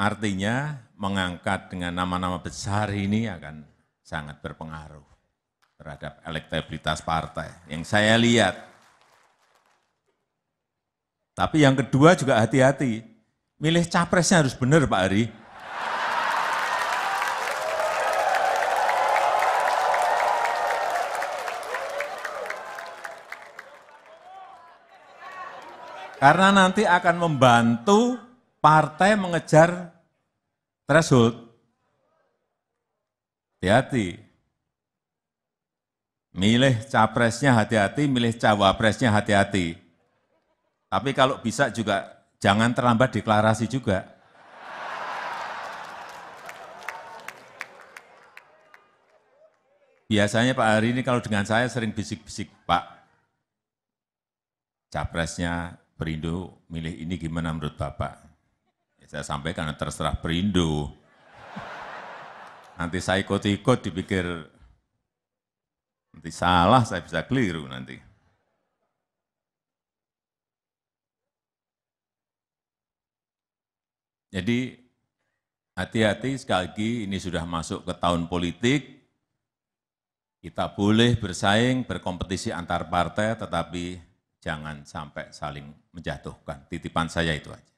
Artinya mengangkat dengan nama-nama besar ini akan sangat berpengaruh terhadap elektabilitas partai yang saya lihat. Tapi yang kedua juga hati-hati, milih capresnya harus benar Pak Ari. Karena nanti akan membantu partai mengejar threshold. Hati-hati. Milih capresnya hati-hati, milih cawapresnya hati-hati. Tapi kalau bisa juga jangan terlambat deklarasi juga. Biasanya Pak Hari ini kalau dengan saya sering bisik-bisik, Pak, capresnya Perindo milih ini gimana menurut Bapak? Saya sampaikan terserah perindu. Nanti saya ikut-ikut dipikir, nanti salah saya bisa keliru nanti. Jadi hati-hati sekali lagi ini sudah masuk ke tahun politik, kita boleh bersaing, berkompetisi antar partai, tetapi jangan sampai saling menjatuhkan. Titipan saya itu aja.